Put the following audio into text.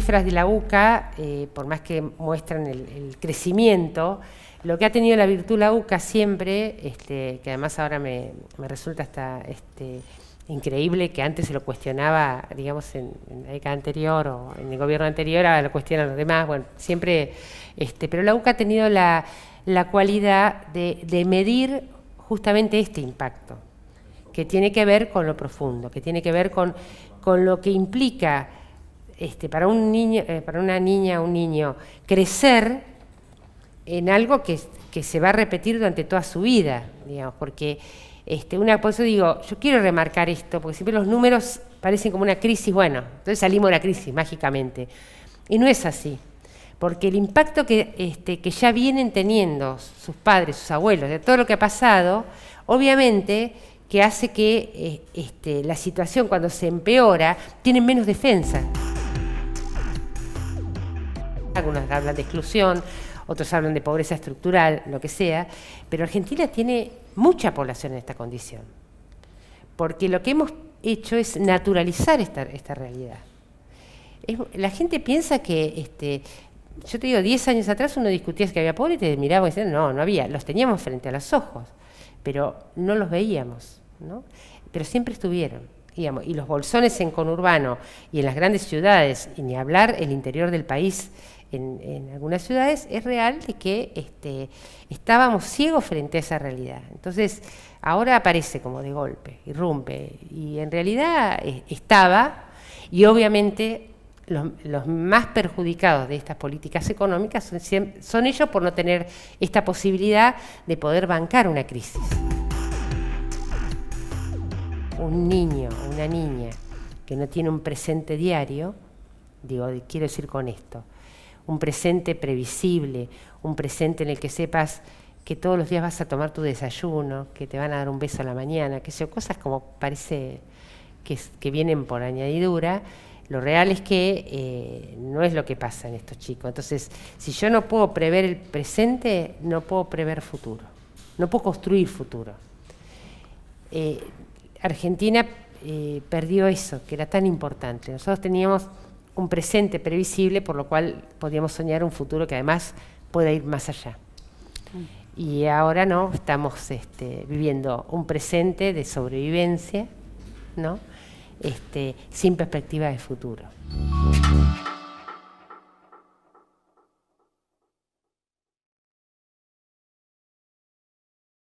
cifras de la UCA, eh, por más que muestran el, crecimiento, lo que ha tenido la virtud la UCA siempre, este, que además ahora me, resulta hasta este, increíble que antes se lo cuestionaba, digamos, en, la década anterior o en el gobierno anterior, ahora lo cuestionan los demás, bueno, siempre, este, pero la UCA ha tenido la, cualidad de, medir justamente este impacto, que tiene que ver con lo profundo, que tiene que ver con, con lo que implica este, para, un niño, eh, para una niña o un niño crecer en algo que, se va a repetir durante toda su vida, digamos, porque este, por eso digo, yo quiero remarcar esto, porque siempre los números parecen como una crisis, bueno, entonces salimos de la crisis mágicamente, y no es así, porque el impacto que, este, ya vienen teniendo sus padres, sus abuelos, de todo lo que ha pasado, obviamente que hace que eh, este, la situación cuando se empeora, tienen menos defensa algunos hablan de exclusión, otros hablan de pobreza estructural, lo que sea, pero Argentina tiene mucha población en esta condición, porque lo que hemos hecho es naturalizar esta, realidad. la gente piensa que, este, yo te digo, 10 años atrás uno discutía que había pobre y te miraba y decía no, no había, los teníamos frente a los ojos, pero no los veíamos, ¿no? pero siempre estuvieron y los bolsones en conurbano y en las grandes ciudades, y ni hablar el interior del país en, algunas ciudades, es real de que este, estábamos ciegos frente a esa realidad. Entonces, ahora aparece como de golpe, irrumpe, y en realidad eh, estaba, y obviamente los, más perjudicados de estas políticas económicas son ellos por no tener esta posibilidad de poder bancar una crisis un niño, una niña que no tiene un presente diario, digo, quiero decir con esto, un presente previsible, un presente en el que sepas que todos los días vas a tomar tu desayuno, que te van a dar un beso a la mañana, que sea cosas como parece que, vienen por añadidura, lo real es que eh, no es lo que pasa en estos chicos. Entonces, si yo no puedo prever el presente, no puedo prever futuro, no puedo construir futuro. Eh, Argentina eh, perdió eso, que era tan importante. Nosotros teníamos un presente previsible, por lo cual podíamos soñar un futuro que además pueda ir más allá. Y ahora no, estamos este, viviendo un presente de sobrevivencia, ¿no? Este, sin perspectiva de futuro.